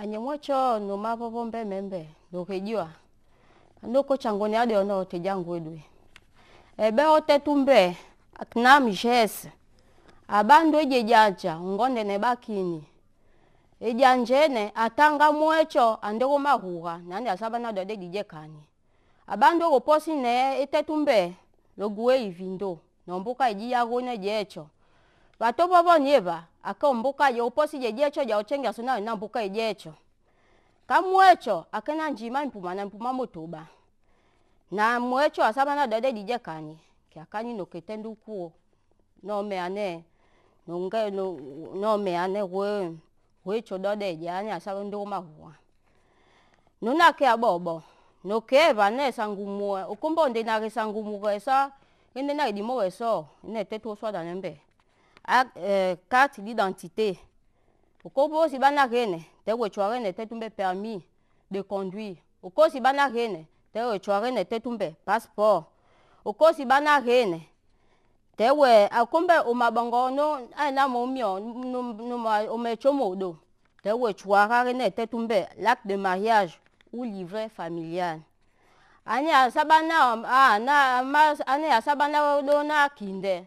anyemwocho nomapopombe membe nokhejua nokochangoni adeono tejangu edwe ebe otetumbe akinam jes abandu ejejanja ngonde nebakini ejanjene atanga mwecho, ande komahuha nande asabanado ade dijekani abandu okoposi ne etetumbe loguwe ivindo nombuka ejiyago jecho, batopo bonieba akaombuka aje uposi jejecho jaochenga sona na mbuka ejecho kamwecho akena njima mpuma na mpuma mutuba na mwecho asaba na dade dije kani kya kani no ketendu kuo no me ane no nge no no me ane we wecho dade jani asaba ndo mahua nuna ke abobo no ke vane sangu mwe ukumbo ndina ke sangu mwe sa ene na idimo we so ene tetu swada nembe Ah, euh, carte d'identité. Okobo si bana rene, te te tumbe permis de conduire. Oko si bana rene, te wechware te tumbe passeport. Oko si bana rene, te we akumbe ah, umabango no ana ah, momio numa omechomodo. Te wechware ne te tumbe l'acte de mariage ou livret familial. Ani asabana ah na mas ani asabana do kinde.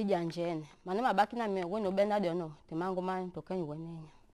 ijanjene mane mabaki na miogoni obenda diono timangu mani tokeny wenenyo